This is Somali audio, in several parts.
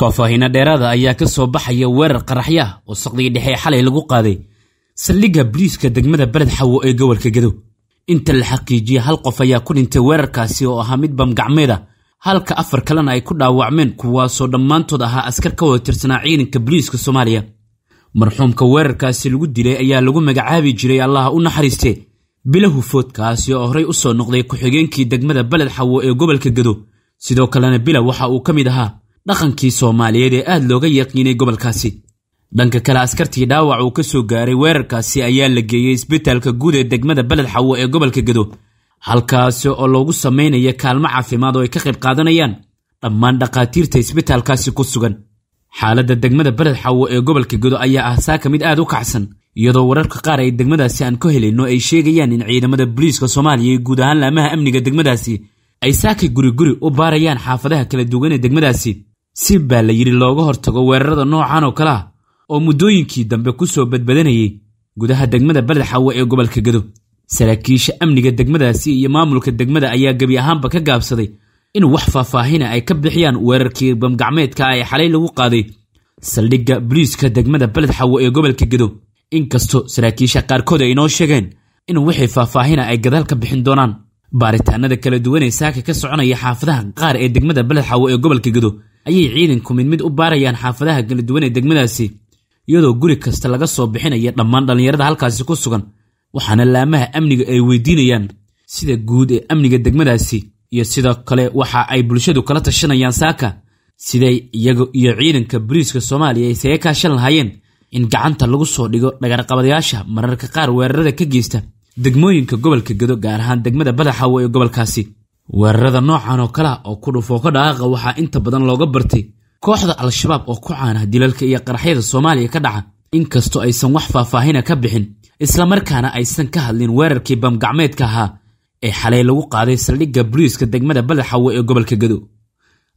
faahfaahiino dheeraada ayaa ka soo baxaya weerar qaraxyaah oo saqdigii dhexe xalay lagu qaaday saldhigga boliiska degmada beled xawo ee gobolka gedo inta la xaqiijiyey hal qof ayaa ku dhintay weerarkaasi oo ahaa mid bamgacmeed ah halka afar kalena ay ku dhaawacmeen kuwaasoo dhammaantood ahaa askar ka wada tirsanaa ciidanka boliiska soomaaliya marxuumka weerarkaasi lagu dilay ayaa lagu magacaabi jiray allah u naxariiste bila hufoodkaasi oo horey u soo noqday ku-xigeenkii degmada beled xawo ee gobolka gedo sidoo kalena bila waxa uu ka mid ahaa dhaqankii soomaaliyeed ee aad looga yaqiinay gobolkaasi dhanka kale askartii dhaawac uu ka soo gaaray weerarkaasi ayaa la geeyey isbitaalka guud ee degmada beled xawo ee gobolka gedo halkaasi oo loogu samaynayo kaalmo caafimaad oo ay ka qayb qaadanayaan dhammaan dhakhaatiirta isbitaalkaasi ku sugan xaaladda degmada beled xawo ee gobolka gedo ayaa ah saaka mid aad u kacsan iyadoo wararka qaar ay degmadaasi aan ka helayno ay sheegayaan in ciidamada boliiska soomaaliya guud ahaan laamaha amniga degmadaasi ay saaka guri guri u baarayaan xaafadaha kala duwan ee degmadaasi si baa la yidhi looga hortago weerarada noocan oo kale ah oo muddooyinkii dambe ku soo badbadanayay gudaha degmada beled ee gobolka gedo saraakiisha amniga degmadaasi iyo maamulka degmada ayaa gebi ahaanba ka gaabsaday in wax faahfaahina ay ka bixiyaan weerarkii bamgacmeedka ah ee xalay lagu qaaday saldhigga buliiska degmada beled ee gobolka gedo inkastoo saraakiisha qaarkood ay inoo sheegeen in wixii faahfaahina ay gadaal ka bixin doonaan baaritaanada kala duwan ee saaka ka soconaya xaafadaha qaar ee degmada beled ee gobolka gedo ayay ciidanku mid mid u baarayaan xaafadaha kala duwan ee degmadaasi iyadoo guri kasta laga soo bixinaya dhammaan dhallinyarada halkaasi ku sugan waxaana laamaha amniga ay weydiinayaan sida guud ee amniga degmadaasi iyo sidoo kale waxa ay bulshadu kala tashanayaan saaka siday iyaga iyo ciidanka buliiska soomaaliya ay saga kaashan lahaayeen in gacanta lagu soo dhigo dhagarqabadayaasha mararka qaar weerarada ka geysta degmooyinka gobolka gedo gaar ahaan degmada badaxawo ee gobolkaasi weerarada noocan oo kalea oo ku ka dhaqaaqa waxaa inta badan looga bartay kooxda al-shabaab oo ku caana dilalka iyo qaraxyada soomaaliya ka dhaca inkastoo aysan wax faah-faahina ka bixin isla markaana aysan ka hadlin weerarkii bamgacmeedka ahaa ee xalay lagu qaaday saldhigga buliiska degmada badaxawe ee gobolka gedo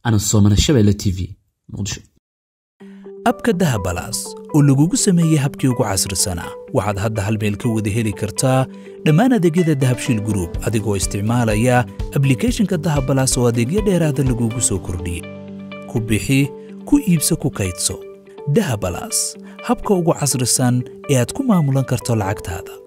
anasoomanashabele t v muqdisho abka dahabalaas oo lagugu sameeyey habkii ugu casrisanaa waxaad hadda hal meel ka wada heli kartaa dhammaan adeegyada dahabshiil gruub adigoo isticmaalaya ablikeeshinka dahabbalas oo adeegyo dheeraada ah lagugu soo kordhiyey ku bixi ku iibso ku kaydso dahabalas habka ugu casrisan ee aad ku maamulan karto lacagtaada